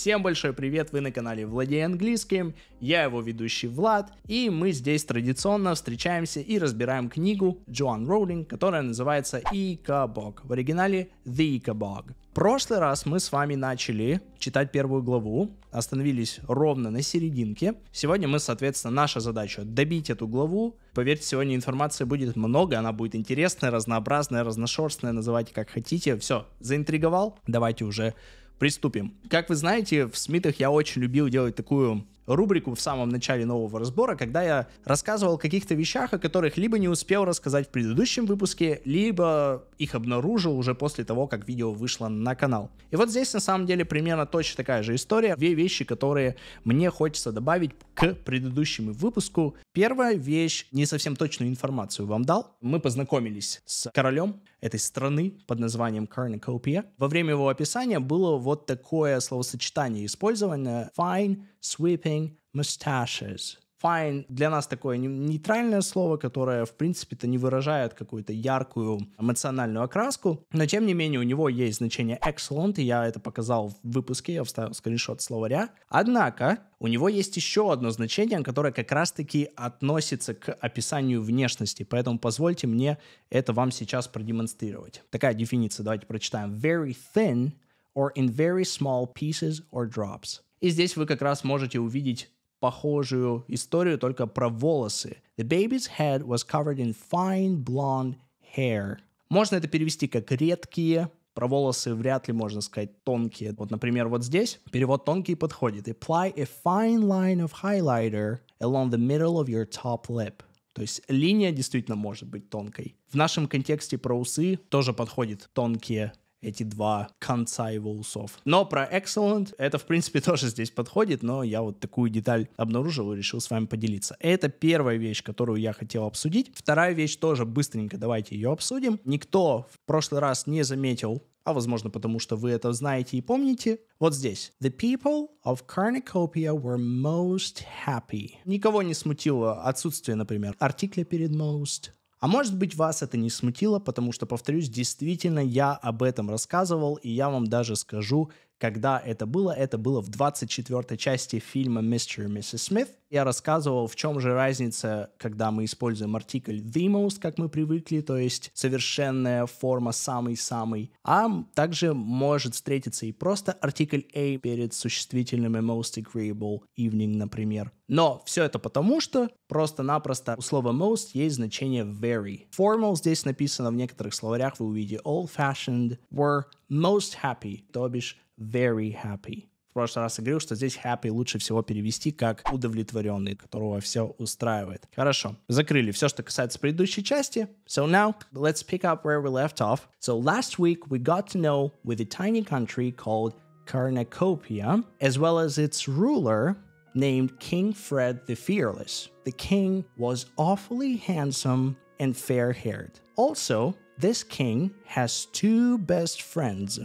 Всем большой привет, вы на канале Владей Английским, я его ведущий Влад, и мы здесь традиционно встречаемся и разбираем книгу Джоан Роулинг, которая называется Икабог, в оригинале The Icabog. В прошлый раз мы с вами начали читать первую главу, остановились ровно на серединке. Сегодня мы, соответственно, наша задача добить эту главу. Поверьте, сегодня информации будет много, она будет интересная, разнообразная, разношерстная, называйте как хотите. Все, заинтриговал? Давайте уже приступим. Как вы знаете, в Смитах я очень любил делать такую рубрику в самом начале нового разбора, когда я рассказывал о каких-то вещах, о которых либо не успел рассказать в предыдущем выпуске, либо их обнаружил уже после того, как видео вышло на канал. И вот здесь на самом деле примерно точно такая же история. Две вещи, которые мне хочется добавить к предыдущему выпуску. Первая вещь, не совсем точную информацию вам дал. Мы познакомились с королем, этой страны под названием Cornucopia. Во время его описания было вот такое словосочетание использовано fine sweeping mustaches Fine для нас такое нейтральное слово, которое, в принципе-то, не выражает какую-то яркую эмоциональную окраску, но, тем не менее, у него есть значение excellent, и я это показал в выпуске, я вставил скриншот словаря. Однако, у него есть еще одно значение, которое как раз-таки относится к описанию внешности, поэтому позвольте мне это вам сейчас продемонстрировать. Такая дефиниция, давайте прочитаем. Very thin or in very small pieces or drops. И здесь вы как раз можете увидеть похожую историю, только про волосы. The baby's head was covered in fine blonde hair. Можно это перевести как «редкие», про волосы вряд ли можно сказать тонкие. Вот, например, вот здесь перевод тонкий подходит. Apply a fine line of highlighter along the middle of your top lip. То есть линия действительно может быть тонкой. В нашем контексте про усы тоже подходит тонкие эти два конца его усов. Но про Excellent это, в принципе, тоже здесь подходит, но я вот такую деталь обнаружил и решил с вами поделиться. Это первая вещь, которую я хотел обсудить. Вторая вещь тоже быстренько давайте ее обсудим. Никто в прошлый раз не заметил а возможно потому, что вы это знаете и помните. Вот здесь. The people of Cornucopia were most happy. Никого не смутило отсутствие, например, артикля перед most, а может быть, вас это не смутило, потому что, повторюсь, действительно я об этом рассказывал, и я вам даже скажу, когда это было? Это было в 24 части фильма «Мистер и миссис Смит». Я рассказывал, в чем же разница, когда мы используем артикль «the most», как мы привыкли, то есть совершенная форма «самый-самый». А также может встретиться и просто артикль «a» перед существительными «most agreeable evening», например. Но все это потому, что просто-напросто у слова most есть значение very. Formal здесь написано в некоторых словарях, вы увидите old-fashioned, were most happy, то бишь very happy. В прошлый раз я говорил, что здесь happy лучше всего перевести как удовлетворенный, которого все устраивает. Хорошо, закрыли все, что касается предыдущей части. So now, let's pick up where we left off. So last week we got to know with a tiny country called Karnakopia, as well as its ruler named King Fred the Fearless. The king was awfully handsome and fair haired. Also, this king has two best friends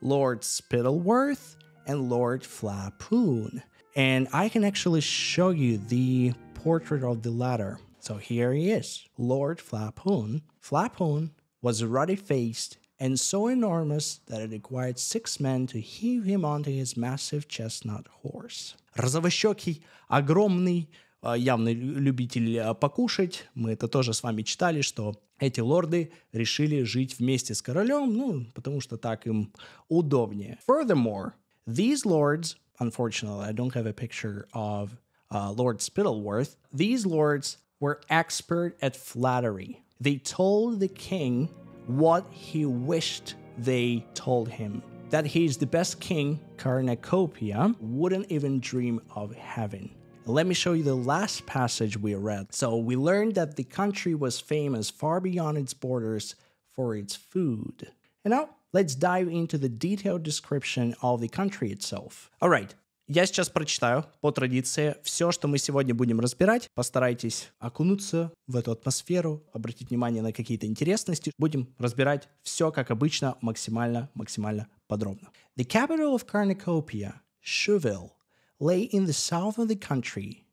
Lord Spittleworth, and Lord Flapoon. And I can actually show you the portrait of the latter. So here he is, Lord Flapoon. Flapoon was ruddy faced and so enormous that it required six men to heave him onto his massive chestnut horse. Розовощекий, огромный, явный любитель покушать. Мы это тоже с вами читали, что эти лорды решили жить вместе с королем, ну, потому что так им удобнее. Furthermore, these lords, unfortunately, I don't have a picture of uh, Lord Spittleworth, these lords were expert at flattery. They told the king what he wished they told him. That he is the best king Carnacopia wouldn't even dream of having. Let me show you the last passage we read. So we learned that the country was famous far beyond its borders for its food. And now let's dive into the detailed description of the country itself. All right, Я сейчас прочитаю по традиции все, что мы сегодня будем разбирать. Постарайтесь окунуться в эту атмосферу, обратить внимание на какие-то интересности. Будем разбирать все, как обычно, максимально-максимально подробно. The capital of Cornucopia, Shuville, lay in the south of the country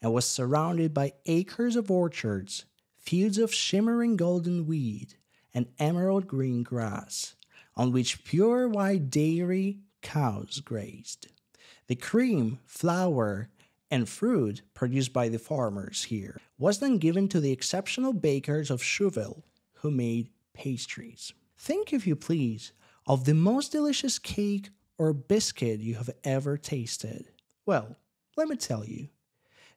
and was surrounded by acres of orchards, fields of shimmering golden wheat, and emerald green grass, on which pure white dairy cows grazed. The cream, flour, and fruit produced by the farmers here was then given to the exceptional bakers of Chouville, who made pastries. Think, if you please, of the most delicious cake or biscuit you have ever tasted. Well, let me tell you,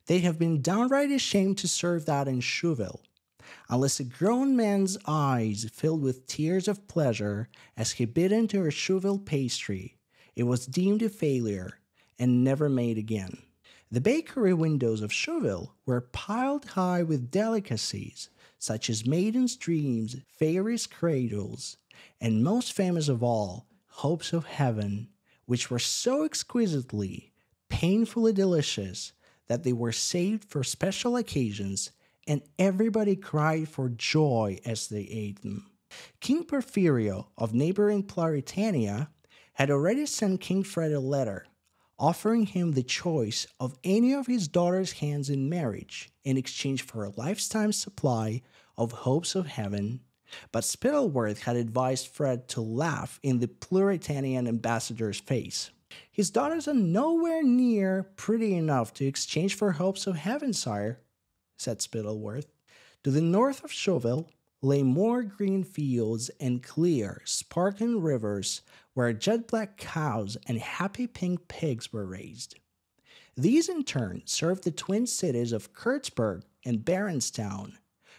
they have been downright ashamed to serve that in Shuville. Unless a grown man's eyes filled with tears of pleasure as he bit into a Shuville pastry, it was deemed a failure and never made again. The bakery windows of Shuville were piled high with delicacies such as maidens' dreams, fairies' cradles, and most famous of all, hopes of heaven, which were so exquisitely painfully delicious that they were saved for special occasions, and everybody cried for joy as they ate them. King Porphyrio of neighboring Claritania had already sent King Fred a letter offering him the choice of any of his daughter's hands in marriage in exchange for a lifetime supply of hopes of heaven. But Spittleworth had advised Fred to laugh in the Pluritanian ambassador's face. His daughters are nowhere near pretty enough to exchange for hopes of heaven, sire, said Spittleworth. To the north of Shoville lay more green fields and clear, sparkling rivers where jet black cows and happy pink pigs were raised. These in turn served the twin cities of Kurtzburg and Barrenstown,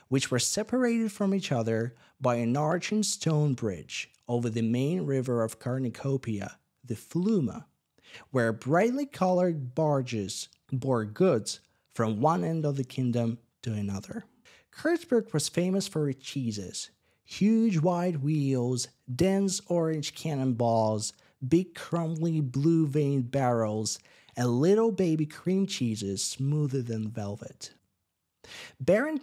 which were separated from each other by an arching stone bridge over the main river of Cornucopia, the Fluma, where brightly colored barges bore goods from one end of the kingdom to another. Kurtzberg was famous for its cheeses huge wide wheels, dense orange cannonballs, big crumbly blue veined barrels, and little baby cream cheeses smoother than velvet. Barron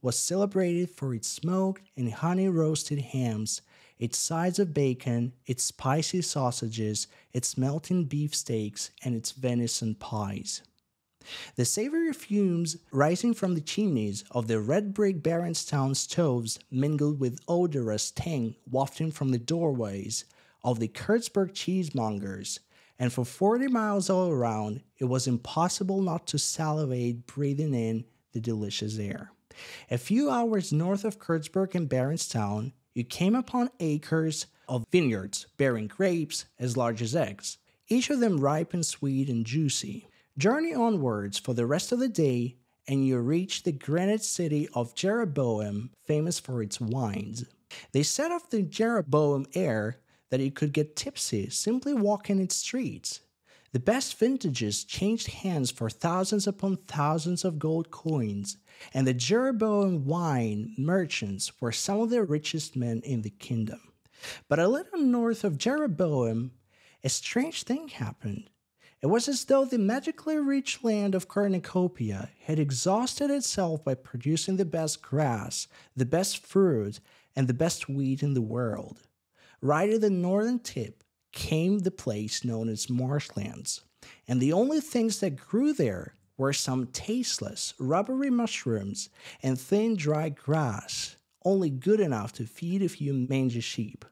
was celebrated for its smoked and honey roasted hams its sides of bacon, its spicy sausages, its melting beef steaks, and its venison pies. The savory fumes rising from the chimneys of the red brick Barrenstown stoves mingled with odorous tang wafting from the doorways of the Kurtzberg cheesemongers, and for 40 miles all around, it was impossible not to salivate breathing in the delicious air. A few hours north of Kurtzberg and Barrenstown, you came upon acres of vineyards bearing grapes as large as eggs, each of them ripe and sweet and juicy. Journey onwards for the rest of the day, and you reach the granite city of Jeroboam, famous for its wines. They set off the Jeroboam air that you could get tipsy simply walking its streets. The best vintages changed hands for thousands upon thousands of gold coins, and the Jeroboam wine merchants were some of the richest men in the kingdom. But a little north of Jeroboam, a strange thing happened. It was as though the magically rich land of Cornucopia had exhausted itself by producing the best grass, the best fruit, and the best wheat in the world. Right at the northern tip came the place known as marshlands, and the only things that grew there were some tasteless, rubbery mushrooms and thin, dry grass, only good enough to feed a few mangy sheep.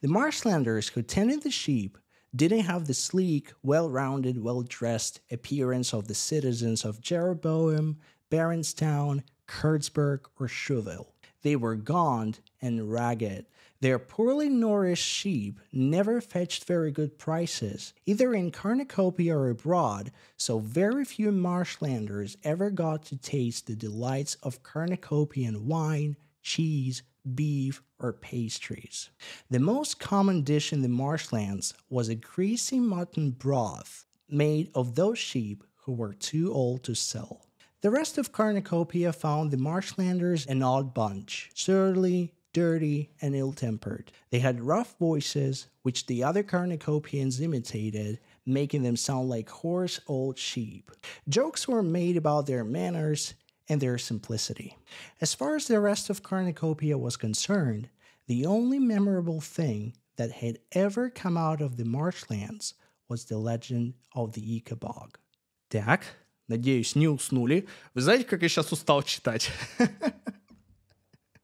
The marshlanders who tended the sheep didn't have the sleek, well rounded, well dressed appearance of the citizens of Jeroboam, Barrenstown, Kurtzburg, or Shoeville. They were gaunt and ragged, their poorly nourished sheep never fetched very good prices, either in Cornucopia or abroad, so very few marshlanders ever got to taste the delights of Cornucopian wine, cheese, beef, or pastries. The most common dish in the marshlands was a greasy mutton broth made of those sheep who were too old to sell. The rest of Cornucopia found the marshlanders an odd bunch surly, dirty, and ill tempered. They had rough voices, which the other Carnacopians imitated, making them sound like hoarse old sheep. Jokes were made about their manners and their simplicity. As far as the rest of Cornucopia was concerned, the only memorable thing that had ever come out of the marshlands was the legend of the Ichabog. Так, надеюсь, не уснули. Вы знаете, как я сейчас устал читать?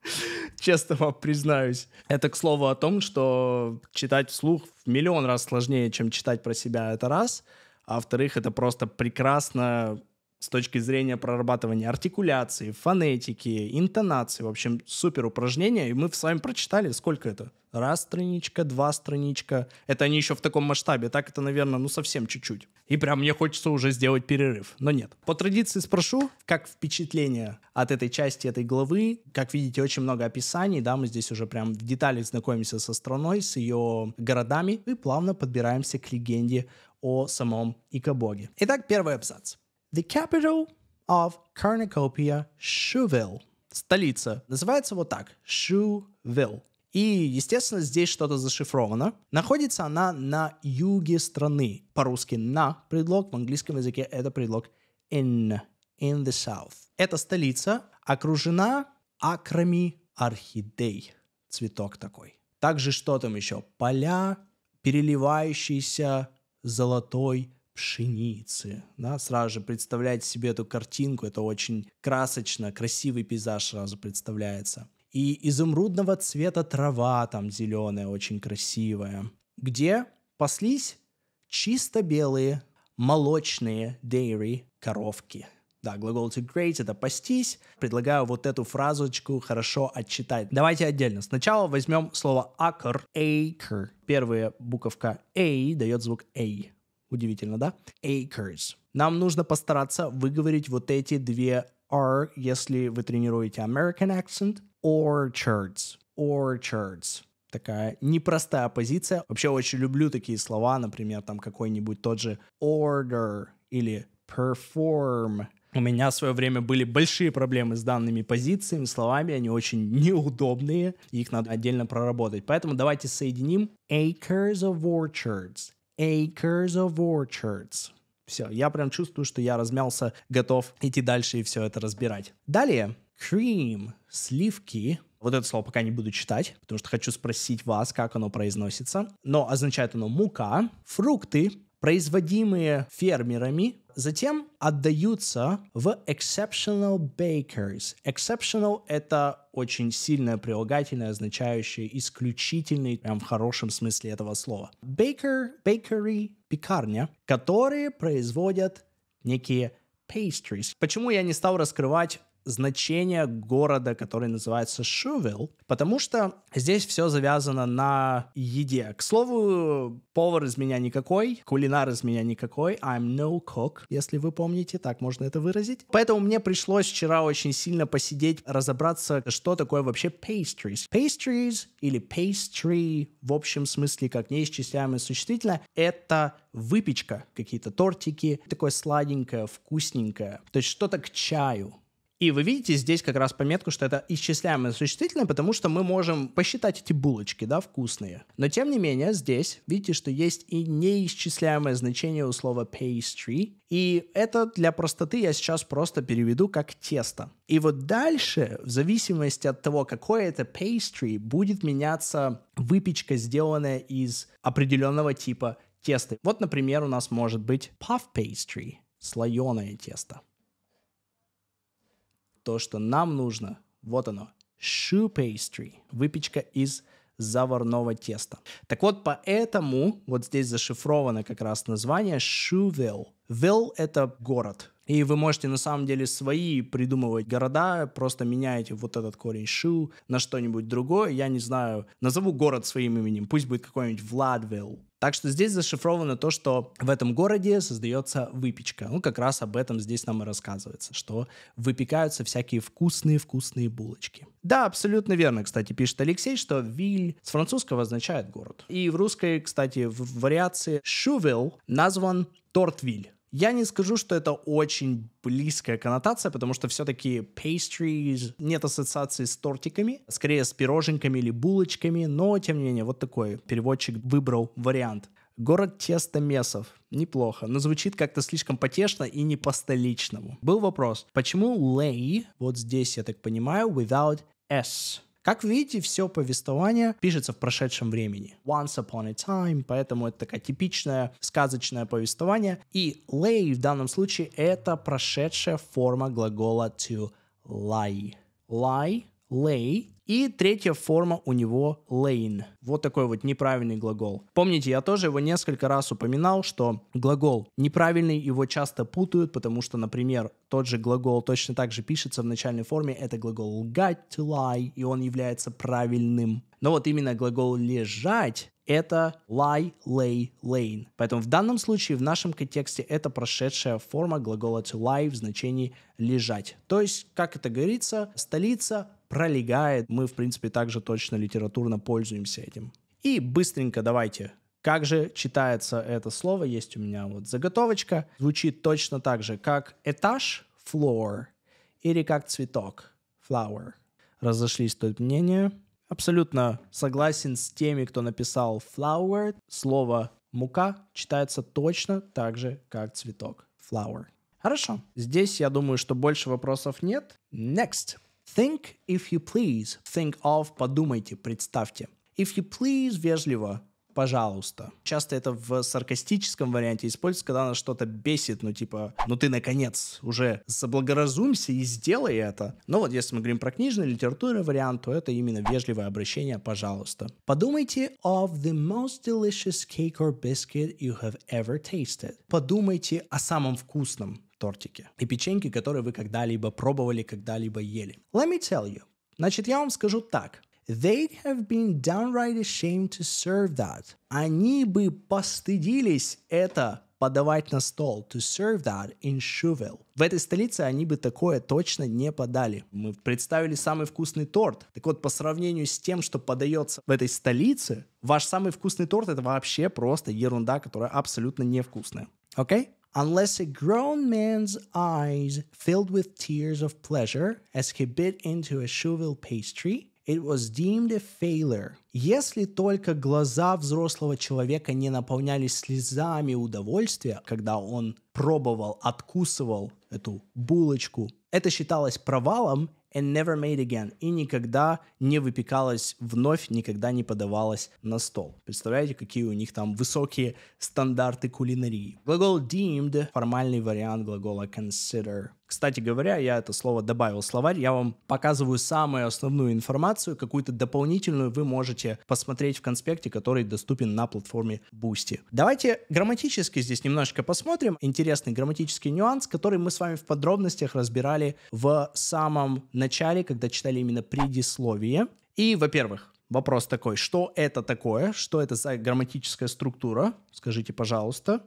Честно вам признаюсь. Это, к слову, о том, что читать вслух в миллион раз сложнее, чем читать про себя. Это раз. А во-вторых, это просто прекрасно с точки зрения прорабатывания артикуляции, фонетики, интонации. В общем, супер упражнение. И мы с вами прочитали, сколько это? Раз страничка, два страничка. Это они еще в таком масштабе. Так это, наверное, ну совсем чуть-чуть. И прям мне хочется уже сделать перерыв. Но нет. По традиции спрошу, как впечатление от этой части, этой главы. Как видите, очень много описаний. Да, мы здесь уже прям в детали знакомимся со страной, с ее городами. И плавно подбираемся к легенде о самом Икобоге. Итак, первый абзац. The capital of Cornucopia, Shuville. Столица. Называется вот так. Shuville. И, естественно, здесь что-то зашифровано. Находится она на юге страны. По-русски «на» предлог, в английском языке это предлог «in», «in the south». Эта столица окружена акрами орхидей. Цветок такой. Также что там еще? Поля, переливающиеся золотой пшеницы. Да? Сразу же представлять себе эту картинку, это очень красочно, красивый пейзаж сразу представляется. И изумрудного цвета трава там зеленая, очень красивая. Где паслись чисто белые молочные dairy коровки. Да, глагол to great — это пастись. Предлагаю вот эту фразочку хорошо отчитать. Давайте отдельно. Сначала возьмем слово acre, acre. Первая буковка a дает звук a. Удивительно, да? Acres. Нам нужно постараться выговорить вот эти две R, если вы тренируете American accent. Orchards. Orchards. Такая непростая позиция. Вообще очень люблю такие слова, например, там какой-нибудь тот же order или perform. У меня в свое время были большие проблемы с данными позициями, словами, они очень неудобные, их надо отдельно проработать. Поэтому давайте соединим acres of orchards acres of orchards. Все, я прям чувствую, что я размялся, готов идти дальше и все это разбирать. Далее, cream, сливки, вот это слово пока не буду читать, потому что хочу спросить вас, как оно произносится. Но означает оно мука, фрукты, производимые фермерами, затем отдаются в exceptional bakers. Exceptional — это очень сильное прилагательное, означающее исключительный, прям в хорошем смысле этого слова. Baker, bakery, пекарня, которые производят некие pastries. Почему я не стал раскрывать значение города, который называется Шувел, потому что здесь все завязано на еде. К слову, повар из меня никакой, кулинар из меня никакой, I'm no cook, если вы помните, так можно это выразить. Поэтому мне пришлось вчера очень сильно посидеть, разобраться, что такое вообще pastries. Pastries или pastry в общем смысле, как неисчисляемое существительное, это выпечка, какие-то тортики, такое сладенькое, вкусненькое, то есть что-то к чаю. И вы видите здесь как раз пометку, что это исчисляемое существительное, потому что мы можем посчитать эти булочки, да, вкусные. Но тем не менее, здесь видите, что есть и неисчисляемое значение у слова pastry, и это для простоты я сейчас просто переведу как тесто. И вот дальше, в зависимости от того, какое это pastry, будет меняться выпечка, сделанная из определенного типа теста. Вот, например, у нас может быть puff pastry, слоеное тесто то, что нам нужно, вот оно, shoe pastry, выпечка из заварного теста. Так вот, поэтому вот здесь зашифровано как раз название Shoeville. Ville — это город. И вы можете на самом деле свои придумывать города, просто меняете вот этот корень Шу на что-нибудь другое. Я не знаю, назову город своим именем, пусть будет какой-нибудь Владвилл так что здесь зашифровано то, что в этом городе создается выпечка. Ну, как раз об этом здесь нам и рассказывается, что выпекаются всякие вкусные-вкусные булочки. Да, абсолютно верно, кстати, пишет Алексей, что Виль с французского означает город. И в русской, кстати, в вариации Шувел назван Тортвиль. Я не скажу, что это очень близкая коннотация, потому что все-таки pastries нет ассоциации с тортиками, скорее с пироженками или булочками, но тем не менее вот такой переводчик выбрал вариант. Город теста месов. Неплохо, но звучит как-то слишком потешно и не по-столичному. Был вопрос, почему lay, вот здесь, я так понимаю, without s? Как видите, все повествование пишется в прошедшем времени. Once upon a time, поэтому это такая типичная сказочное повествование. И lay в данном случае это прошедшая форма глагола to lie. Lie lay. И третья форма у него lain Вот такой вот неправильный глагол. Помните, я тоже его несколько раз упоминал, что глагол неправильный, его часто путают, потому что, например, тот же глагол точно так же пишется в начальной форме. Это глагол лгать, to lie, и он является правильным. Но вот именно глагол лежать это lie, lay, lane. Поэтому в данном случае, в нашем контексте, это прошедшая форма глагола to lie в значении лежать. То есть, как это говорится, столица пролегает. Мы, в принципе, также точно литературно пользуемся этим. И быстренько давайте как же читается это слово? Есть у меня вот заготовочка. Звучит точно так же, как этаж, floor, или как цветок, flower. Разошлись тут мнения. Абсолютно согласен с теми, кто написал flower. Слово мука читается точно так же, как цветок, flower. Хорошо. Здесь, я думаю, что больше вопросов нет. Next. Think, if you please. Think of, подумайте, представьте. If you please, вежливо, пожалуйста. Часто это в саркастическом варианте используется, когда нас что-то бесит, ну типа, ну ты наконец уже заблагоразумься и сделай это. Но вот если мы говорим про книжный, литературный вариант, то это именно вежливое обращение «пожалуйста». Подумайте of the most delicious cake or biscuit you have ever tasted. Подумайте о самом вкусном, тортики и печеньки, которые вы когда-либо пробовали, когда-либо ели. Let me tell you. Значит, я вам скажу так. They have been downright ashamed to serve that. Они бы постыдились это подавать на стол. To serve that in Shuvel. В этой столице они бы такое точно не подали. Мы представили самый вкусный торт. Так вот, по сравнению с тем, что подается в этой столице, ваш самый вкусный торт это вообще просто ерунда, которая абсолютно невкусная. Окей? Okay? unless a grown man's eyes filled with tears of pleasure as he bit into a shovel pastry, it was deemed a failure. Если только глаза взрослого человека не наполнялись слезами удовольствия, когда он пробовал, откусывал эту булочку, это считалось провалом and never made again. И никогда не выпекалась вновь, никогда не подавалась на стол. Представляете, какие у них там высокие стандарты кулинарии. Глагол deemed – формальный вариант глагола consider. Кстати говоря, я это слово добавил в словарь, я вам показываю самую основную информацию, какую-то дополнительную вы можете посмотреть в конспекте, который доступен на платформе Boosty. Давайте грамматически здесь немножечко посмотрим. Интересный грамматический нюанс, который мы с вами в подробностях разбирали в самом начале, когда читали именно предисловие. И, во-первых, вопрос такой, что это такое, что это за грамматическая структура, скажите, пожалуйста.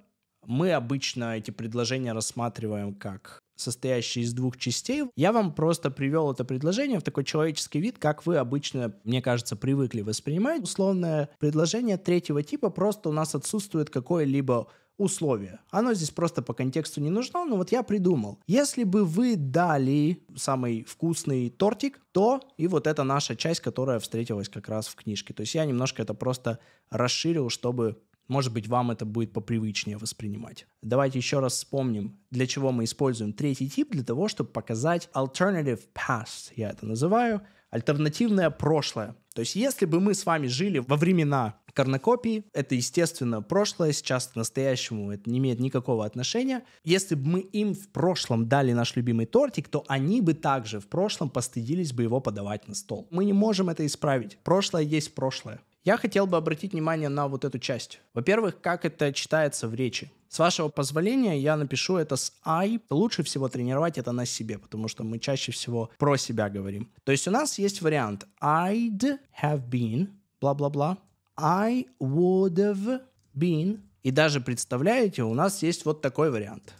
Мы обычно эти предложения рассматриваем как состоящий из двух частей. Я вам просто привел это предложение в такой человеческий вид, как вы обычно, мне кажется, привыкли воспринимать. Условное предложение третьего типа просто у нас отсутствует какое-либо условие. Оно здесь просто по контексту не нужно, но вот я придумал. Если бы вы дали самый вкусный тортик, то и вот это наша часть, которая встретилась как раз в книжке. То есть я немножко это просто расширил, чтобы может быть, вам это будет попривычнее воспринимать. Давайте еще раз вспомним, для чего мы используем третий тип, для того, чтобы показать alternative past, я это называю, альтернативное прошлое. То есть, если бы мы с вами жили во времена корнокопии, это, естественно, прошлое, сейчас к настоящему это не имеет никакого отношения. Если бы мы им в прошлом дали наш любимый тортик, то они бы также в прошлом постыдились бы его подавать на стол. Мы не можем это исправить. Прошлое есть прошлое. Я хотел бы обратить внимание на вот эту часть. Во-первых, как это читается в речи. С вашего позволения я напишу это с I. Лучше всего тренировать это на себе, потому что мы чаще всего про себя говорим. То есть у нас есть вариант I'd have been, бла-бла-бла, I would have been. И даже представляете, у нас есть вот такой вариант.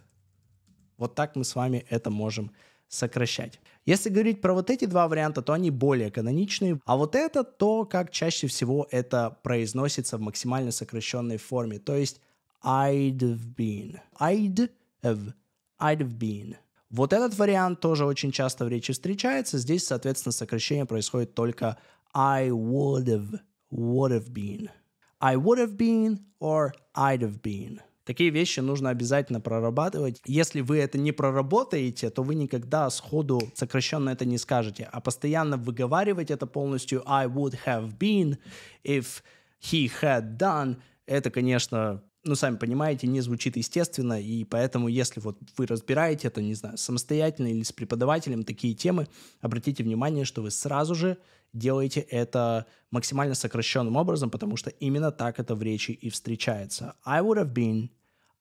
Вот так мы с вами это можем сокращать. Если говорить про вот эти два варианта, то они более каноничные, а вот это то, как чаще всего это произносится в максимально сокращенной форме, то есть I'd have been. I'd have. I'd have been. Вот этот вариант тоже очень часто в речи встречается. Здесь, соответственно, сокращение происходит только I would have, would have been. I would have been or I'd have been. Такие вещи нужно обязательно прорабатывать. Если вы это не проработаете, то вы никогда сходу сокращенно это не скажете, а постоянно выговаривать это полностью «I would have been if he had done» это, конечно, ну, сами понимаете, не звучит естественно, и поэтому, если вот вы разбираете это, не знаю, самостоятельно или с преподавателем такие темы, обратите внимание, что вы сразу же делаете это максимально сокращенным образом, потому что именно так это в речи и встречается. I would have been,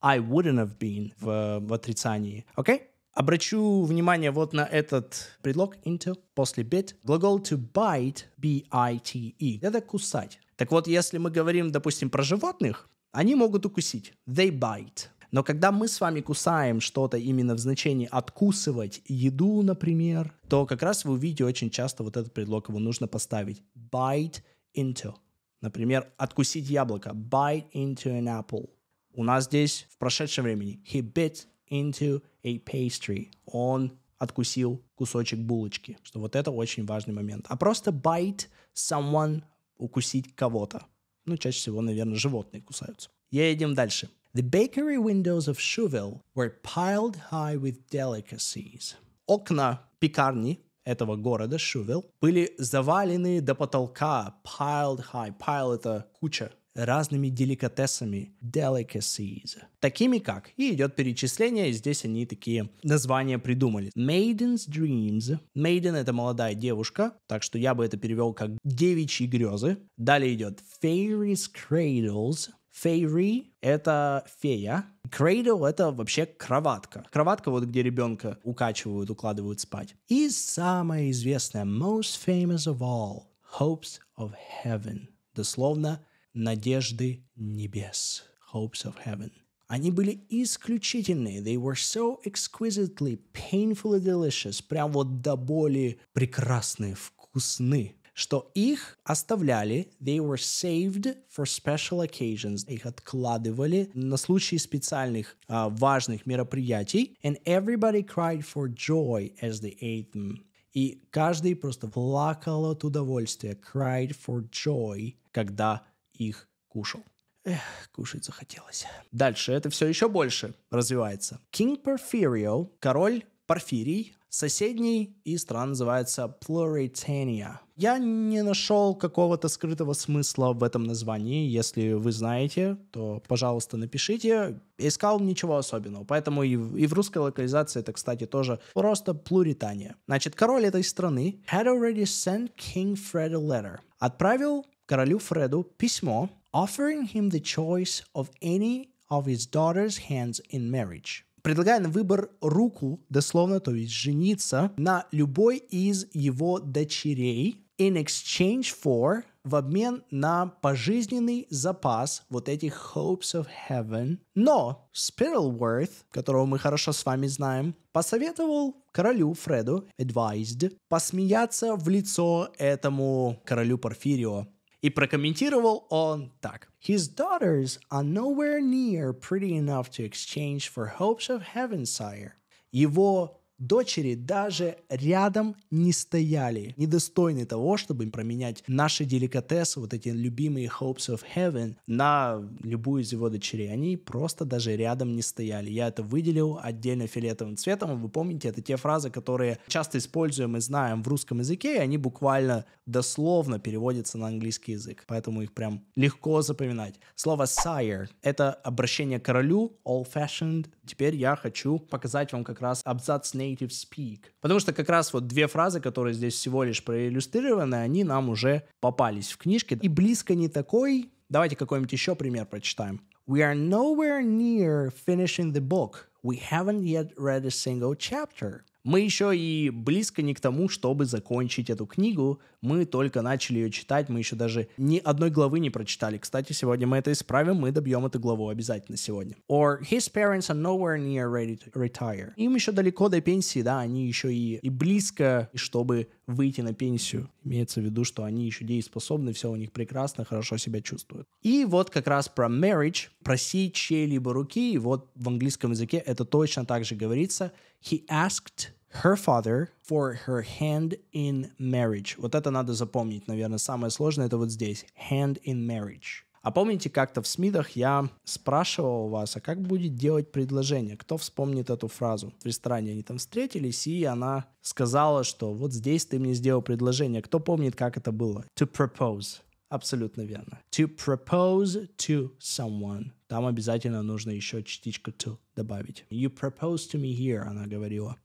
I wouldn't have been в, в отрицании. Окей? Okay? Обращу внимание вот на этот предлог into после bit. Глагол to bite, B-I-T-E, это кусать. Так вот, если мы говорим, допустим, про животных, они могут укусить. They bite. Но когда мы с вами кусаем что-то именно в значении откусывать еду, например, то как раз вы увидите очень часто вот этот предлог, его нужно поставить. Bite into. Например, откусить яблоко. Bite into an apple. У нас здесь в прошедшем времени. He bit into a pastry. Он откусил кусочек булочки. Что вот это очень важный момент. А просто bite someone, укусить кого-то. Ну, чаще всего, наверное, животные кусаются. Едем дальше. The bakery windows of Shuville were piled high with delicacies. Окна пекарни этого города Шувил были завалены до потолка piled high. Pile — это куча, разными деликатесами, delicacies, такими как, и идет перечисление, и здесь они такие названия придумали. Maiden's Dreams. Maiden — это молодая девушка, так что я бы это перевел как девичьи грезы. Далее идет Fairies Cradles. Fairy — это фея. Cradle — это вообще кроватка. Кроватка, вот где ребенка укачивают, укладывают спать. И самое известное, most famous of all, Hopes of Heaven. Дословно надежды небес, hopes of heaven. Они были исключительные. They were so exquisitely, painfully delicious. Прям вот до боли прекрасные, вкусны что их оставляли, they were saved for special occasions, их откладывали на случай специальных uh, важных мероприятий, and everybody cried for joy as they ate them. И каждый просто плакал от удовольствия, cried for joy, когда их кушал. Эх, кушать захотелось. Дальше это все еще больше развивается. King Porphyrio, король Порфирий, соседний и страна называется Pluritania. Я не нашел какого-то скрытого смысла в этом названии. Если вы знаете, то, пожалуйста, напишите. Искал ничего особенного, поэтому и в, и в русской локализации это, кстати, тоже просто Плуритания. Значит, король этой страны had already sent King Fred a letter. Отправил королю Фреду письмо, offering him the choice of any of his daughter's hands in marriage. Предлагая на выбор руку, дословно, то есть жениться, на любой из его дочерей in exchange for, в обмен на пожизненный запас вот этих hopes of heaven. Но Spittlworth, которого мы хорошо с вами знаем, посоветовал королю Фреду, advised, посмеяться в лицо этому королю Порфирио. И прокомментировал он так. His daughters are nowhere near pretty enough to exchange for hopes of heaven, sire. Его дочери даже рядом не стояли, недостойны того, чтобы променять наши деликатесы, вот эти любимые hopes of heaven, на любую из его дочерей. Они просто даже рядом не стояли. Я это выделил отдельно фиолетовым цветом. Вы помните, это те фразы, которые часто используем и знаем в русском языке, и они буквально дословно переводятся на английский язык. Поэтому их прям легко запоминать. Слово sire — это обращение к королю, old-fashioned. Теперь я хочу показать вам как раз абзац name native speak. Потому что как раз вот две фразы, которые здесь всего лишь проиллюстрированы, они нам уже попались в книжке. И близко не такой. Давайте какой-нибудь еще пример прочитаем. We are nowhere near finishing the book. We haven't yet read a single chapter. Мы еще и близко не к тому, чтобы закончить эту книгу. Мы только начали ее читать, мы еще даже ни одной главы не прочитали. Кстати, сегодня мы это исправим, мы добьем эту главу обязательно сегодня. Or his parents are nowhere near ready to retire. Им еще далеко до пенсии, да, они еще и, и близко, чтобы выйти на пенсию. Имеется в виду, что они еще дееспособны, все у них прекрасно, хорошо себя чувствуют. И вот как раз про marriage, просить чьей-либо руки, вот в английском языке это точно так же говорится – He asked her father for her hand in marriage. Вот это надо запомнить, наверное, самое сложное это вот здесь. Hand in marriage. А помните, как-то в СМИДах я спрашивал вас, а как будет делать предложение? Кто вспомнит эту фразу? В ресторане они там встретились, и она сказала, что вот здесь ты мне сделал предложение. Кто помнит, как это было? To propose. Абсолютно верно. To propose to someone. Там обязательно нужно еще частичку to добавить. You proposed to me here, она говорила.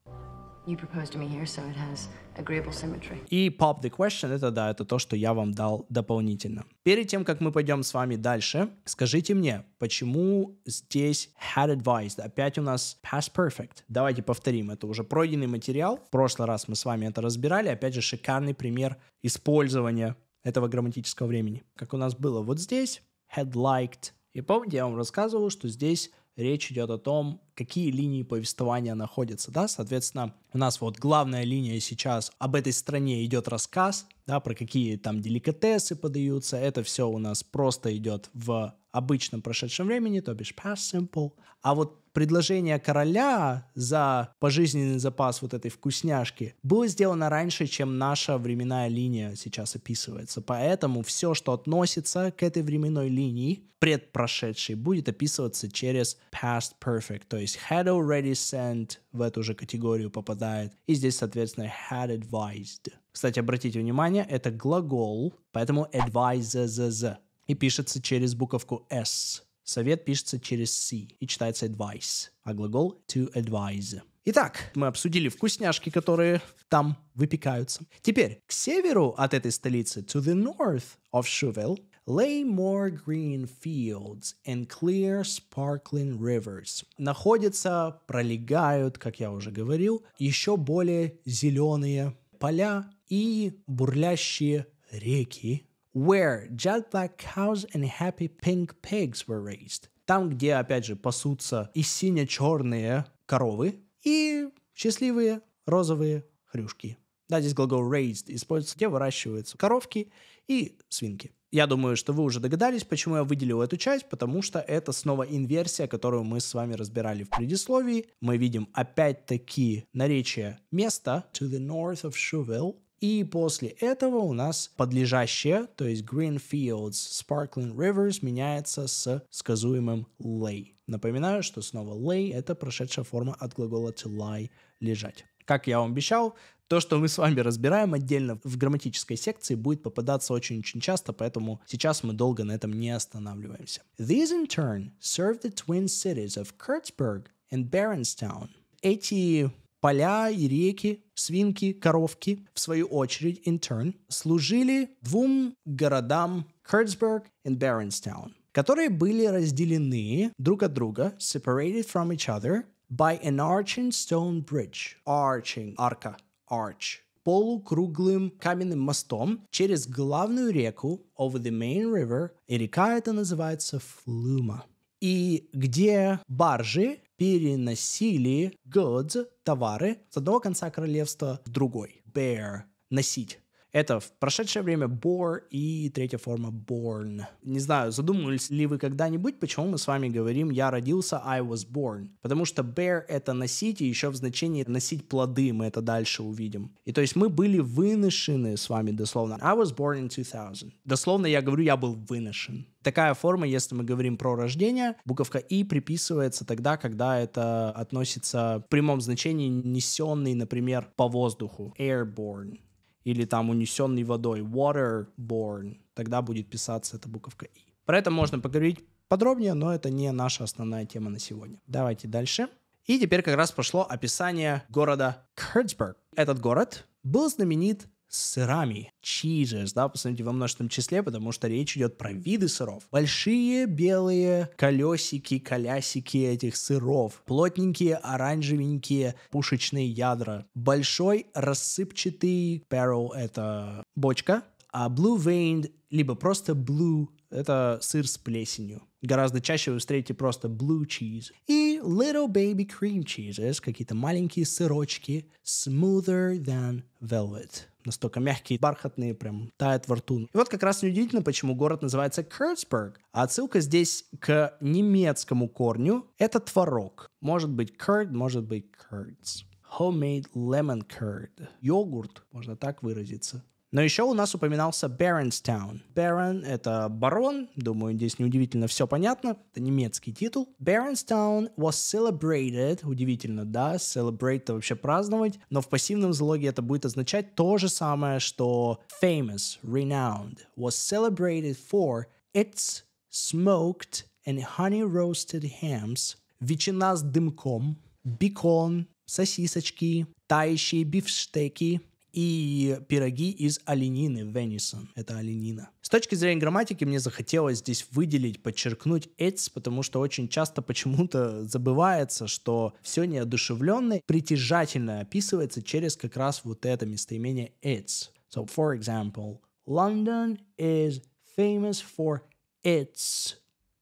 You proposed to me here, so it has agreeable symmetry. И pop the question, это да, это то, что я вам дал дополнительно. Перед тем, как мы пойдем с вами дальше, скажите мне, почему здесь had advised, опять у нас past perfect. Давайте повторим, это уже пройденный материал, в прошлый раз мы с вами это разбирали, опять же шикарный пример использования этого грамматического времени. Как у нас было вот здесь, had liked, и помните, я вам рассказывал, что здесь речь идет о том, какие линии повествования находятся, да, соответственно, у нас вот главная линия сейчас об этой стране идет рассказ, да, про какие там деликатесы подаются, это все у нас просто идет в обычном прошедшем времени, то бишь past simple, а вот предложение короля за пожизненный запас вот этой вкусняшки было сделано раньше, чем наша временная линия сейчас описывается. Поэтому все, что относится к этой временной линии, предпрошедшей, будет описываться через past perfect, то есть had already sent в эту же категорию попадает. И здесь, соответственно, had advised. Кстати, обратите внимание, это глагол, поэтому advises и пишется через буковку S. Совет пишется через C и читается advice, а глагол to advise. Итак, мы обсудили вкусняшки, которые там выпекаются. Теперь к северу от этой столицы, to the north of Shuville, lay more green fields and clear sparkling rivers. Находятся, пролегают, как я уже говорил, еще более зеленые поля и бурлящие реки, where jet black cows and happy pink pigs were raised. Там, где, опять же, пасутся и сине-черные коровы, и счастливые розовые хрюшки. Да, здесь глагол raised используется, где выращиваются коровки и свинки. Я думаю, что вы уже догадались, почему я выделил эту часть, потому что это снова инверсия, которую мы с вами разбирали в предисловии. Мы видим опять-таки наречие места to the north of Shuville, и после этого у нас подлежащее, то есть green fields, sparkling rivers, меняется с сказуемым lay. Напоминаю, что снова lay — это прошедшая форма от глагола to lie — лежать. Как я вам обещал, то, что мы с вами разбираем отдельно в грамматической секции, будет попадаться очень-очень часто, поэтому сейчас мы долго на этом не останавливаемся. These in turn serve the twin cities of Kurtzberg and Barrenstown. Эти поля и реки, свинки, коровки, в свою очередь, in turn, служили двум городам Кертсберг и Бернстаун, которые были разделены друг от друга, separated from each other, by an arching stone bridge. Arching, арка, arch полукруглым каменным мостом через главную реку over the main river, и река эта называется Флума. И где баржи переносили goods, товары, с одного конца королевства в другой. Bear – носить это в прошедшее время bore и третья форма born. Не знаю, задумывались ли вы когда-нибудь, почему мы с вами говорим «я родился», «I was born». Потому что bear — это носить, и еще в значении носить плоды мы это дальше увидим. И то есть мы были выношены с вами дословно. I was born in 2000. Дословно я говорю «я был выношен». Такая форма, если мы говорим про рождение, буковка «и» приписывается тогда, когда это относится в прямом значении несенный, например, по воздуху. Airborne или там унесенный водой, waterborne, тогда будет писаться эта буковка «и». Про это можно поговорить подробнее, но это не наша основная тема на сегодня. Давайте дальше. И теперь как раз пошло описание города Кёртсберг. Этот город был знаменит сырами. Cheeses, да, посмотрите, во множественном числе, потому что речь идет про виды сыров. Большие белые колесики, колясики этих сыров. Плотненькие, оранжевенькие, пушечные ядра. Большой рассыпчатый barrel — это бочка, а blue veined либо просто blue это сыр с плесенью. Гораздо чаще вы встретите просто blue cheese. И little baby cream cheeses, какие-то маленькие сырочки, smoother than velvet. Настолько мягкие, бархатные, прям тает во рту. И вот как раз неудивительно, почему город называется Кёрцберг. А отсылка здесь к немецкому корню. Это творог. Может быть curd, может быть curds. Homemade lemon curd. Йогурт, можно так выразиться. Но еще у нас упоминался Беренстаун. Берен — это барон, думаю, здесь неудивительно все понятно, это немецкий титул. Беренstone was celebrated, удивительно, да, celebrate — вообще праздновать, но в пассивном залоге это будет означать то же самое, что famous, renowned, was celebrated for its smoked and honey-roasted hams, ветчина с дымком, бекон, сосисочки, тающие бифштеки — и пироги из оленины, venison, это оленина. С точки зрения грамматики мне захотелось здесь выделить, подчеркнуть it's, потому что очень часто почему-то забывается, что все неодушевленное притяжательно описывается через как раз вот это местоимение it's. So, for example, London is famous for its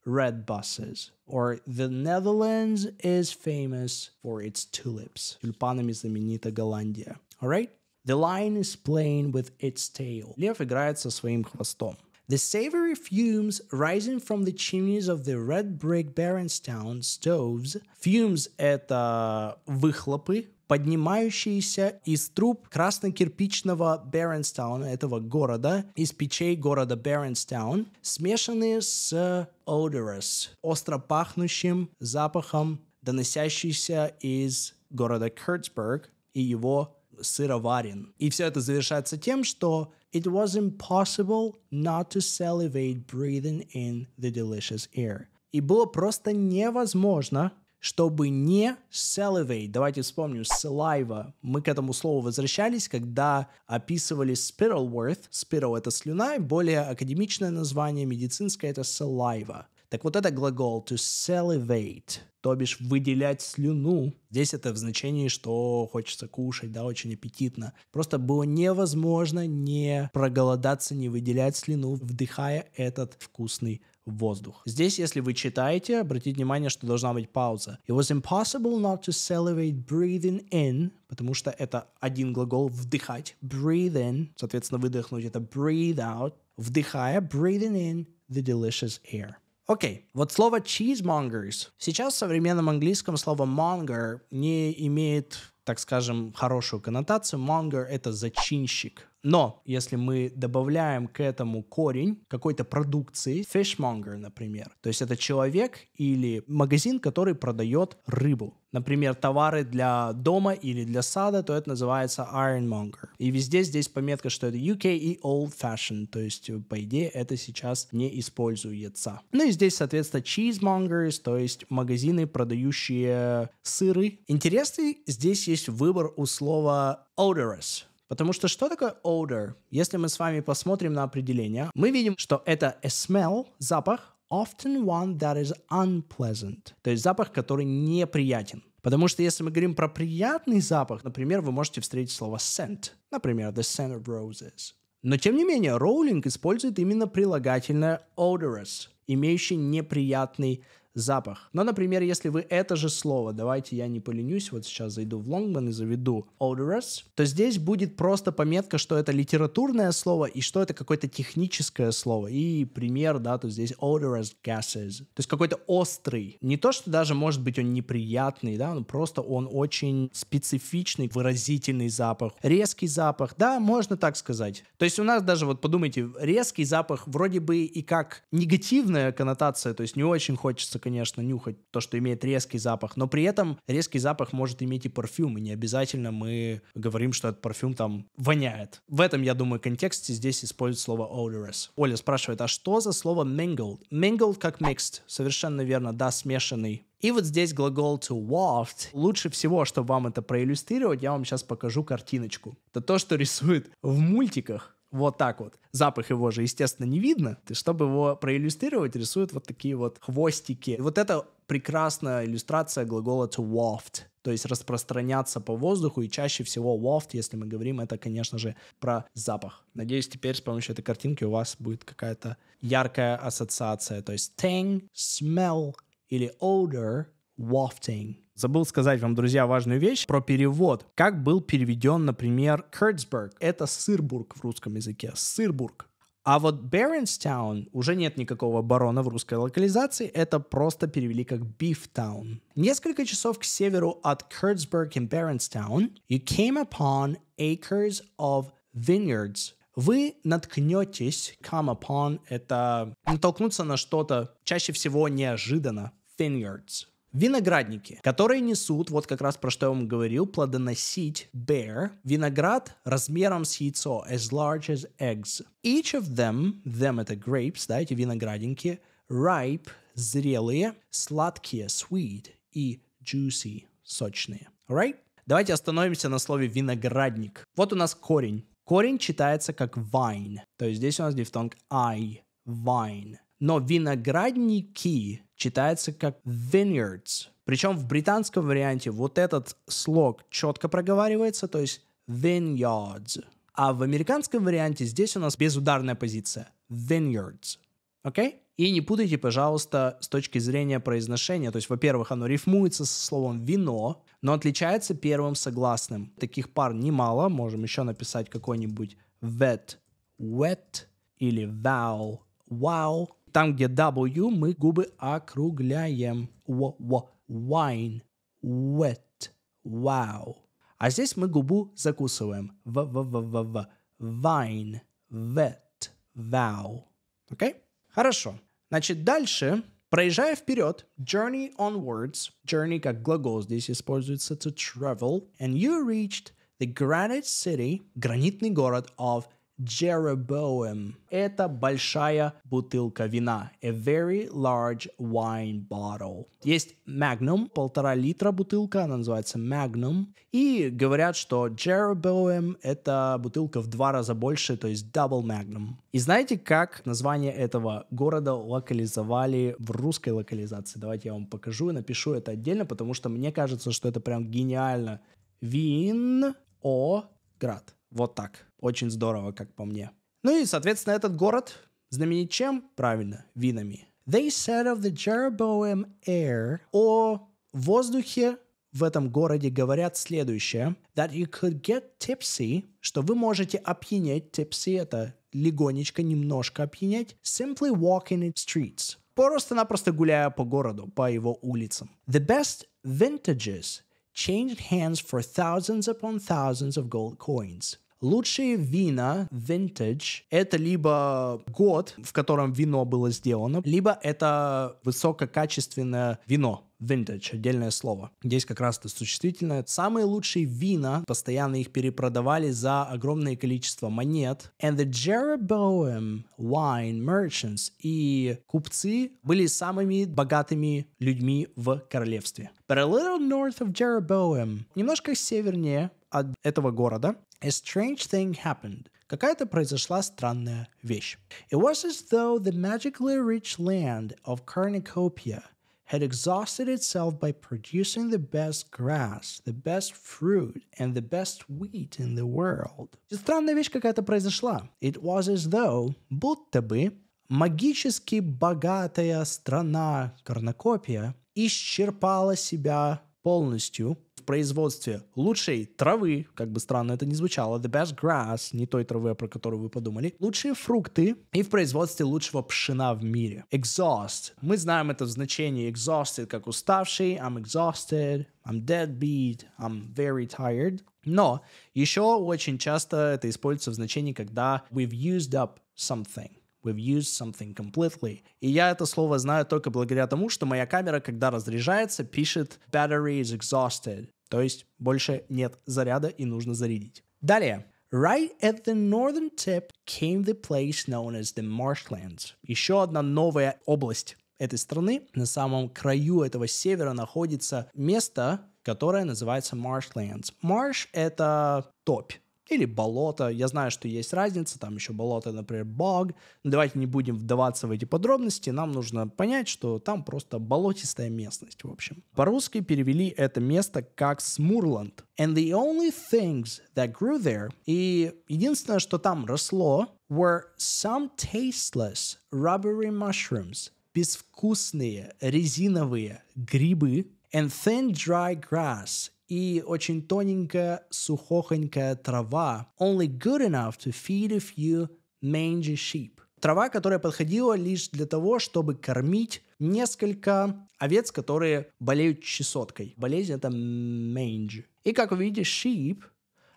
red buses. Or the Netherlands is famous for its tulips. Тюльпанами знаменита Голландия. All right? The lion is playing with its tail. Лев играет со своим хвостом. The savory fumes rising from the chimneys of the red brick Barrenstown stoves. Fumes — это выхлопы, поднимающиеся из труб красно-кирпичного Беренстауна, этого города, из печей города Беренстаун, смешанные с odorous, остро пахнущим запахом, доносящийся из города Кертсберг и его сыроварен. И все это завершается тем, что It was impossible not to salivate breathing in the delicious air. И было просто невозможно чтобы не salivate. Давайте вспомним saliva. Мы к этому слову возвращались, когда описывали spittle worth. Spittle – это слюна, более академичное название медицинское – это saliva. Так вот это глагол to salivate, то бишь выделять слюну. Здесь это в значении, что хочется кушать, да, очень аппетитно. Просто было невозможно не проголодаться, не выделять слюну, вдыхая этот вкусный воздух. Здесь, если вы читаете, обратите внимание, что должна быть пауза. It was impossible not to salivate breathing in, потому что это один глагол вдыхать, breathe in, соответственно, выдохнуть это breathe out, вдыхая, breathing in the delicious air. Окей, вот слово cheesemongers. Сейчас в современном английском слово monger не имеет, так скажем, хорошую коннотацию. Monger — это зачинщик, но если мы добавляем к этому корень какой-то продукции, fishmonger, например, то есть это человек или магазин, который продает рыбу, например, товары для дома или для сада, то это называется ironmonger. И везде здесь пометка, что это UK и old fashioned, то есть, э, по идее, это сейчас не используется. Ну и здесь, соответственно, cheesemongers, то есть магазины, продающие сыры. Интересный здесь есть выбор у слова odorous, Потому что что такое odor? Если мы с вами посмотрим на определение, мы видим, что это a smell, запах, often one that is unpleasant, то есть запах, который неприятен. Потому что если мы говорим про приятный запах, например, вы можете встретить слово scent, например, the scent of roses. Но тем не менее, Роулинг использует именно прилагательное odorous, имеющий неприятный запах. Но, например, если вы это же слово, давайте я не поленюсь, вот сейчас зайду в Longman и заведу odorous, то здесь будет просто пометка, что это литературное слово и что это какое-то техническое слово. И пример, да, то здесь odorous gases. То есть какой-то острый. Не то, что даже, может быть, он неприятный, да, но просто он очень специфичный, выразительный запах. Резкий запах, да, можно так сказать. То есть у нас даже, вот подумайте, резкий запах вроде бы и как негативная коннотация, то есть не очень хочется конечно, нюхать то, что имеет резкий запах, но при этом резкий запах может иметь и парфюм, и не обязательно мы говорим, что этот парфюм там воняет. В этом, я думаю, контексте здесь используют слово odorous. Оля спрашивает, а что за слово mingled? Mingled как mixed, совершенно верно, да, смешанный. И вот здесь глагол to waft. Лучше всего, чтобы вам это проиллюстрировать, я вам сейчас покажу картиночку. Это то, что рисуют в мультиках. Вот так вот. Запах его же, естественно, не видно. И чтобы его проиллюстрировать, рисуют вот такие вот хвостики. вот это прекрасная иллюстрация глагола to waft, то есть распространяться по воздуху, и чаще всего waft, если мы говорим, это, конечно же, про запах. Надеюсь, теперь с помощью этой картинки у вас будет какая-то яркая ассоциация, то есть tang, smell или odor — wafting. Забыл сказать вам, друзья, важную вещь про перевод. Как был переведен, например, Кёртсберг. Это Сырбург в русском языке. Сырбург. А вот Беренстаун уже нет никакого барона в русской локализации, это просто перевели как Бифтаун. Несколько часов к северу от Кёртсберг и Беренстаун you came upon acres of vineyards. Вы наткнетесь, come upon, это натолкнуться на что-то, чаще всего неожиданно, vineyards. Виноградники, которые несут, вот как раз про что я вам говорил, плодоносить bear, виноград размером с яйцо, as large as eggs. Each of them, them это grapes, да, эти виноградинки, ripe, зрелые, сладкие, sweet, и juicy, сочные. right? Давайте остановимся на слове виноградник. Вот у нас корень. Корень читается как vine, то есть здесь у нас дифтонг I, vine но виноградники читается как vineyards. Причем в британском варианте вот этот слог четко проговаривается, то есть vineyards. А в американском варианте здесь у нас безударная позиция vineyards. Окей? Okay? И не путайте, пожалуйста, с точки зрения произношения. То есть, во-первых, оно рифмуется со словом «вино», но отличается первым согласным. Таких пар немало. Можем еще написать какой-нибудь wet, «wet» или «vow», «wow». Там, где W, мы губы округляем. Wo, wo, wine, wet, wow. А здесь мы губу закусываем. В, в, в, в, в. Vine, vet, vow. Окей? Okay? Хорошо. Значит, дальше, проезжая вперед, journey onwards, journey как глагол здесь используется to travel, and you reached the granite city, гранитный город of Jeroboam. Это большая бутылка вина. A very large wine bottle. Есть Magnum, полтора литра бутылка, она называется Magnum. И говорят, что Jeroboam это бутылка в два раза больше, то есть double Magnum. И знаете, как название этого города локализовали в русской локализации? Давайте я вам покажу и напишу это отдельно, потому что мне кажется, что это прям гениально. Вин о град. Вот так. Очень здорово, как по мне. Ну и, соответственно, этот город знаменит чем? Правильно, винами. They said of the Jeroboam air о воздухе в этом городе говорят следующее. That you could get tipsy, что вы можете опьянеть, tipsy это легонечко, немножко опьянеть, simply walking in streets, просто-напросто гуляя по городу, по его улицам. The best vintages changed hands for thousands upon thousands of gold coins. Лучшие вина vintage — это либо год, в котором вино было сделано, либо это высококачественное вино, Vintage, отдельное слово. Здесь как раз то существительное. Самые лучшие вина, постоянно их перепродавали за огромное количество монет. And the Jeroboam wine merchants и купцы были самыми богатыми людьми в королевстве. But a little north of Jeroboam, немножко севернее, от этого города, a strange thing happened. Какая-то произошла странная вещь. It was as though the magically rich land of Cornucopia had exhausted itself by producing the best grass, the best fruit, and the best wheat in the world. Странная вещь какая-то произошла. It was as though, будто бы, магически богатая страна Карнакопия исчерпала себя полностью в производстве лучшей травы, как бы странно это ни звучало, the best grass, не той травы, а про которую вы подумали, лучшие фрукты и в производстве лучшего пшена в мире. Exhaust. Мы знаем это в значении exhausted как уставший, I'm exhausted, I'm dead beat. I'm very tired. Но еще очень часто это используется в значении, когда we've used up something. We've used something completely. И я это слово знаю только благодаря тому, что моя камера, когда разряжается, пишет battery is exhausted. То есть больше нет заряда и нужно зарядить. Далее. Right at the northern tip came the place known as the marshlands. Еще одна новая область этой страны. На самом краю этого севера находится место, которое называется marshlands. Marsh — это топь или болото. Я знаю, что есть разница, там еще болото, например, баг. Но давайте не будем вдаваться в эти подробности. Нам нужно понять, что там просто болотистая местность, в общем. По-русски перевели это место как Смурланд. And the only things that grew there, и единственное, что там росло, were some tasteless rubbery mushrooms, безвкусные резиновые грибы, and thin dry grass и очень тоненькая, сухохонькая трава. Only good enough to feed a few mangy sheep. Трава, которая подходила лишь для того, чтобы кормить несколько овец, которые болеют чесоткой. Болезнь это mange. И как вы видите, sheep.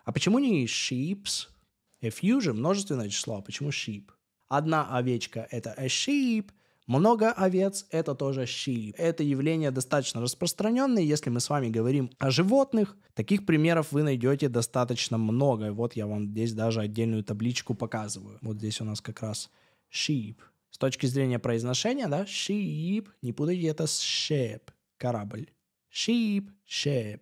А почему не sheeps? A few же множественное число. А почему sheep? Одна овечка это a sheep – много овец – это тоже щи. Это явление достаточно распространенное. Если мы с вами говорим о животных, таких примеров вы найдете достаточно много. Вот я вам здесь даже отдельную табличку показываю. Вот здесь у нас как раз sheep. С точки зрения произношения, да, sheep, не путайте это с ship, корабль. Sheep, ship.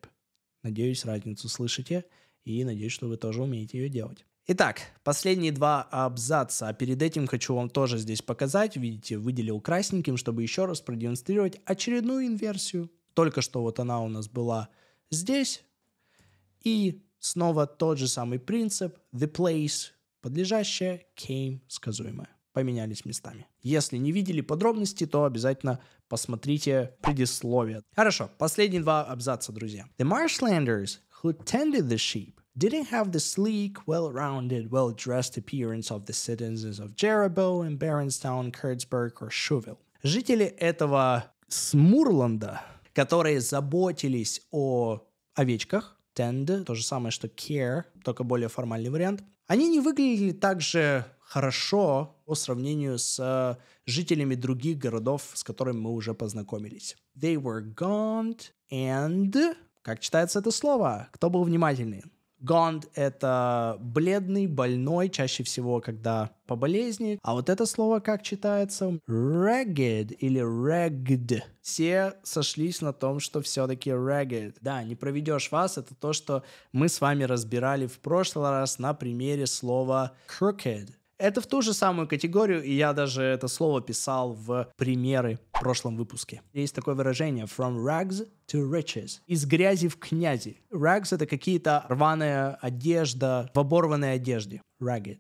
Надеюсь, разницу слышите и надеюсь, что вы тоже умеете ее делать. Итак, последние два абзаца, а перед этим хочу вам тоже здесь показать. Видите, выделил красненьким, чтобы еще раз продемонстрировать очередную инверсию. Только что вот она у нас была здесь. И снова тот же самый принцип. The place, подлежащее, came, сказуемое. Поменялись местами. Если не видели подробности, то обязательно посмотрите предисловие. Хорошо, последние два абзаца, друзья. The marshlanders who tended the sheep didn't have the sleek, well rounded, well dressed appearance of the citizens of Jeroboam, Barrenstown, Kurtzburg, or Shoeville. Жители этого Смурланда, которые заботились о овечках, tend, то же самое, что care, только более формальный вариант, они не выглядели так же хорошо по сравнению с жителями других городов, с которыми мы уже познакомились. They were gaunt and... Как читается это слово? Кто был внимательный? Гонд – это бледный, больной, чаще всего, когда по болезни. А вот это слово как читается? Ragged или ragged. Все сошлись на том, что все-таки ragged. Да, не проведешь вас, это то, что мы с вами разбирали в прошлый раз на примере слова crooked. Это в ту же самую категорию, и я даже это слово писал в примеры в прошлом выпуске. Есть такое выражение «from rags to riches» — «из грязи в князи». Rags — это какие-то рваная одежда, в оборванной одежде. Ragged.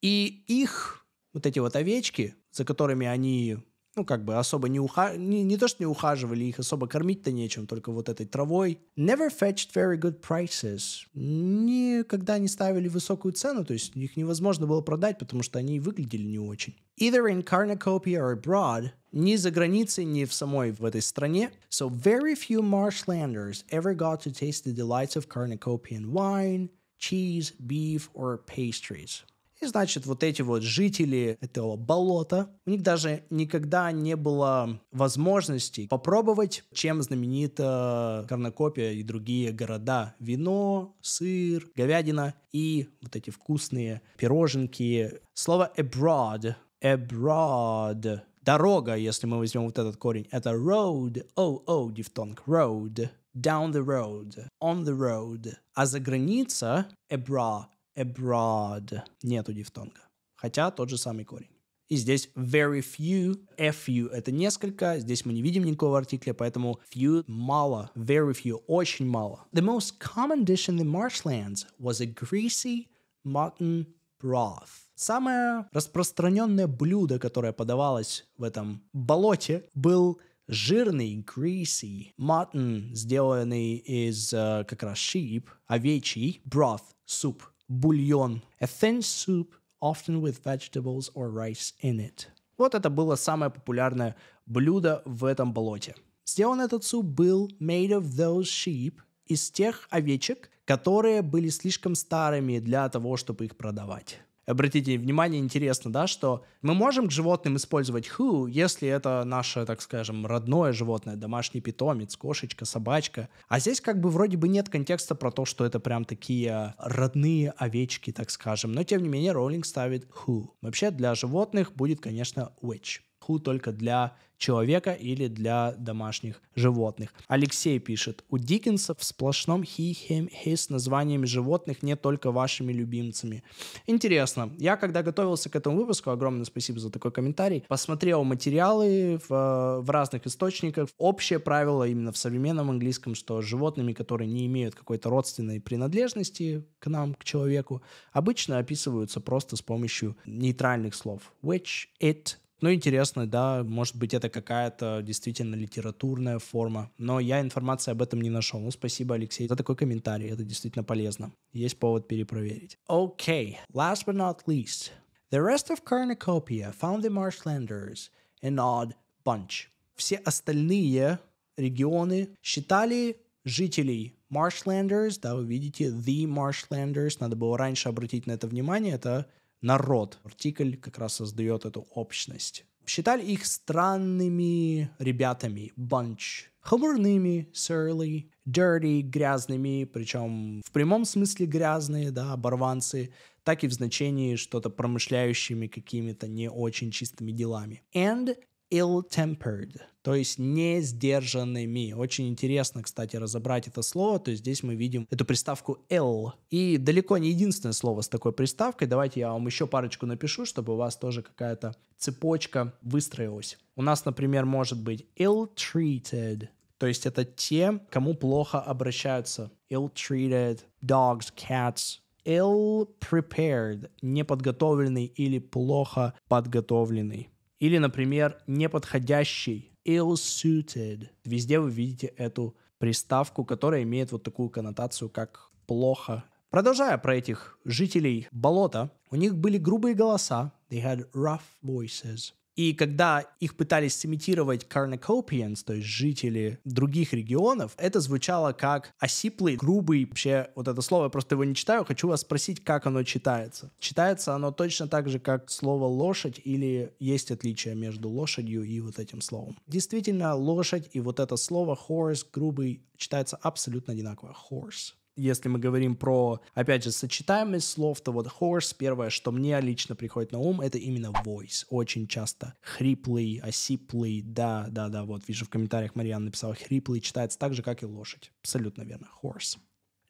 И их, вот эти вот овечки, за которыми они ну, как бы особо не уха... Не, не то, что не ухаживали, их особо кормить-то нечем, только вот этой травой. Never fetched very good prices. Никогда не ставили высокую цену, то есть их невозможно было продать, потому что они выглядели не очень. Either in Carnacopia or abroad, ни за границей, ни в самой в этой стране. So very few marshlanders ever got to taste the delights of Carnacopian wine, cheese, beef or pastries. И значит, вот эти вот жители этого болота, у них даже никогда не было возможности попробовать, чем знаменита Карнакопия и другие города. Вино, сыр, говядина и вот эти вкусные пироженки. Слово abroad, abroad, дорога, если мы возьмем вот этот корень, это road, о-о, дифтонг, road, down the road, on the road. А за граница, abroad, abroad. Нету дифтонга. Хотя тот же самый корень. И здесь very few, few — это несколько, здесь мы не видим никакого артикля, поэтому few — мало, very few — очень мало. The most common dish in the marshlands was a greasy mutton broth. Самое распространенное блюдо, которое подавалось в этом болоте, был жирный, greasy mutton, сделанный из э, как раз sheep, овечий, broth, суп — бульон. A thin soup, often with vegetables or rice in it. Вот это было самое популярное блюдо в этом болоте. Сделан этот суп был made of those sheep, из тех овечек, которые были слишком старыми для того, чтобы их продавать обратите внимание, интересно, да, что мы можем к животным использовать who, если это наше, так скажем, родное животное, домашний питомец, кошечка, собачка. А здесь как бы вроде бы нет контекста про то, что это прям такие родные овечки, так скажем. Но тем не менее Роллинг ставит who. Вообще для животных будет, конечно, which. Who только для человека или для домашних животных. Алексей пишет, у Диккенса в сплошном he, him, his названиями животных не только вашими любимцами. Интересно. Я когда готовился к этому выпуску, огромное спасибо за такой комментарий, посмотрел материалы в, в разных источниках. Общее правило именно в современном английском, что животными, которые не имеют какой-то родственной принадлежности к нам, к человеку, обычно описываются просто с помощью нейтральных слов. Which, it, ну, интересно, да, может быть, это какая-то действительно литературная форма, но я информации об этом не нашел. Ну, спасибо, Алексей, за такой комментарий, это действительно полезно. Есть повод перепроверить. Окей, okay. last but not least. The rest of Cornucopia found the marshlanders an odd bunch. Все остальные регионы считали жителей Marshlanders, да, вы видите, The Marshlanders, надо было раньше обратить на это внимание, это народ. Артикль как раз создает эту общность. Считали их странными ребятами, bunch, хмурными, surly, dirty, грязными, причем в прямом смысле грязные, да, оборванцы, так и в значении что-то промышляющими какими-то не очень чистыми делами. And ill-tempered, то есть не сдержанными. Очень интересно, кстати, разобрать это слово. То есть здесь мы видим эту приставку ill И далеко не единственное слово с такой приставкой. Давайте я вам еще парочку напишу, чтобы у вас тоже какая-то цепочка выстроилась. У нас, например, может быть ill-treated, то есть это те, кому плохо обращаются. Ill-treated, dogs, cats, ill-prepared, неподготовленный или плохо подготовленный. Или, например, неподходящий, ill-suited. Везде вы видите эту приставку, которая имеет вот такую коннотацию, как плохо. Продолжая про этих жителей болота, у них были грубые голоса, they had rough voices. И когда их пытались сымитировать карнакопиенс, то есть жители других регионов, это звучало как осиплый, грубый, вообще вот это слово, я просто его не читаю, хочу вас спросить, как оно читается. Читается оно точно так же, как слово «лошадь» или есть отличие между лошадью и вот этим словом? Действительно, лошадь и вот это слово «horse», грубый, читается абсолютно одинаково. «Horse» если мы говорим про, опять же, сочетаемость слов, то вот horse, первое, что мне лично приходит на ум, это именно voice. Очень часто хриплый, осиплый, да, да, да, вот вижу в комментариях Мариан написал хриплый, читается так же, как и лошадь. Абсолютно верно, horse.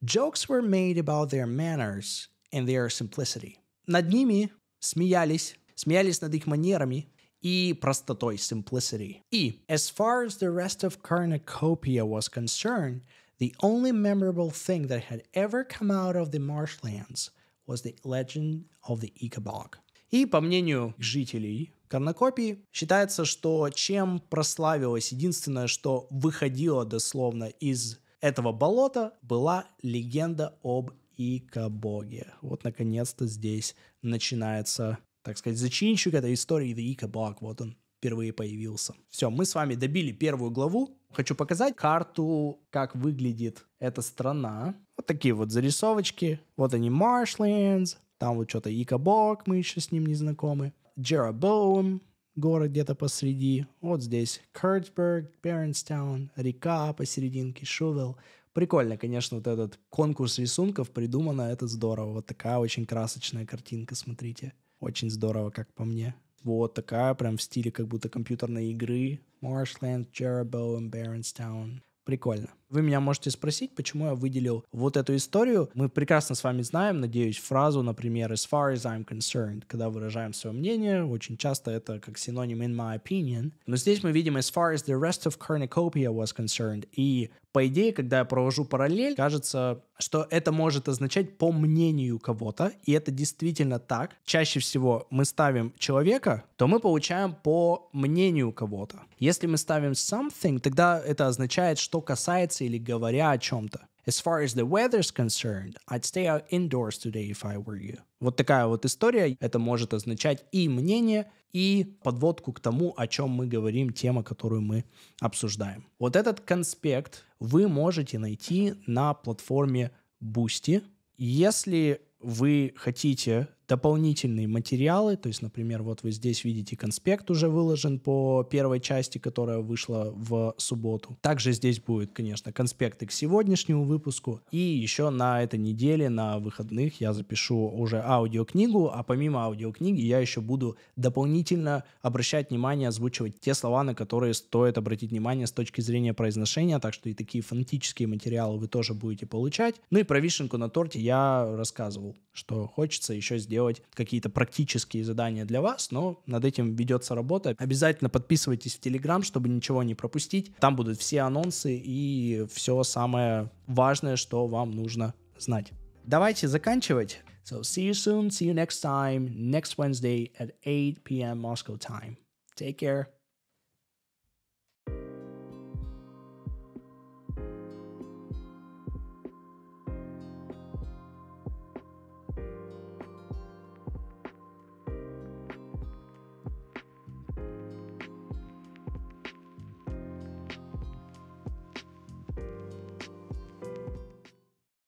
Jokes were made about their manners and their simplicity. Над ними смеялись, смеялись над их манерами, и простотой, simplicity. И as far as the rest of Carnacopia was concerned, The only memorable thing that had ever come out of the marshlands was the legend of the Ichabod. И по мнению жителей Корнокопии считается, что чем прославилось единственное, что выходило дословно из этого болота, была легенда об Икабоге. Вот наконец-то здесь начинается, так сказать, зачинщик этой истории, The Ichabog, вот он впервые появился. Все, мы с вами добили первую главу, Хочу показать карту, как выглядит эта страна. Вот такие вот зарисовочки. Вот они Marshlands, там вот что-то Икабок, мы еще с ним не знакомы. Джерабоум, город где-то посреди. Вот здесь Кертсберг, Бернстаун, река посерединке, Шувел. Прикольно, конечно, вот этот конкурс рисунков придумано, это здорово. Вот такая очень красочная картинка, смотрите. Очень здорово, как по мне вот такая прям в стиле как будто компьютерной игры. Marshland, Jeroboam, Barrenstown. Прикольно. Вы меня можете спросить, почему я выделил вот эту историю. Мы прекрасно с вами знаем, надеюсь, фразу, например, as far as I'm concerned, когда выражаем свое мнение, очень часто это как синоним in my opinion. Но здесь мы видим as far as the rest of Cornucopia was concerned. И по идее, когда я провожу параллель, кажется, что это может означать по мнению кого-то, и это действительно так. Чаще всего мы ставим человека, то мы получаем по мнению кого-то. Если мы ставим something, тогда это означает, что касается улице или говоря о чем-то. As far as the weather's concerned, I'd stay out indoors today if I were you. Вот такая вот история. Это может означать и мнение, и подводку к тому, о чем мы говорим, тема, которую мы обсуждаем. Вот этот конспект вы можете найти на платформе Boosty. Если вы хотите дополнительные материалы, то есть, например, вот вы здесь видите конспект уже выложен по первой части, которая вышла в субботу. Также здесь будет, конечно, конспекты к сегодняшнему выпуску. И еще на этой неделе, на выходных, я запишу уже аудиокнигу, а помимо аудиокниги я еще буду дополнительно обращать внимание, озвучивать те слова, на которые стоит обратить внимание с точки зрения произношения, так что и такие фонетические материалы вы тоже будете получать. Ну и про вишенку на торте я рассказывал что хочется еще сделать какие-то практические задания для вас, но над этим ведется работа. Обязательно подписывайтесь в Телеграм, чтобы ничего не пропустить. Там будут все анонсы и все самое важное, что вам нужно знать. Давайте заканчивать. So see you soon, see you next time, next Wednesday at 8 p.m. Moscow time. Take care.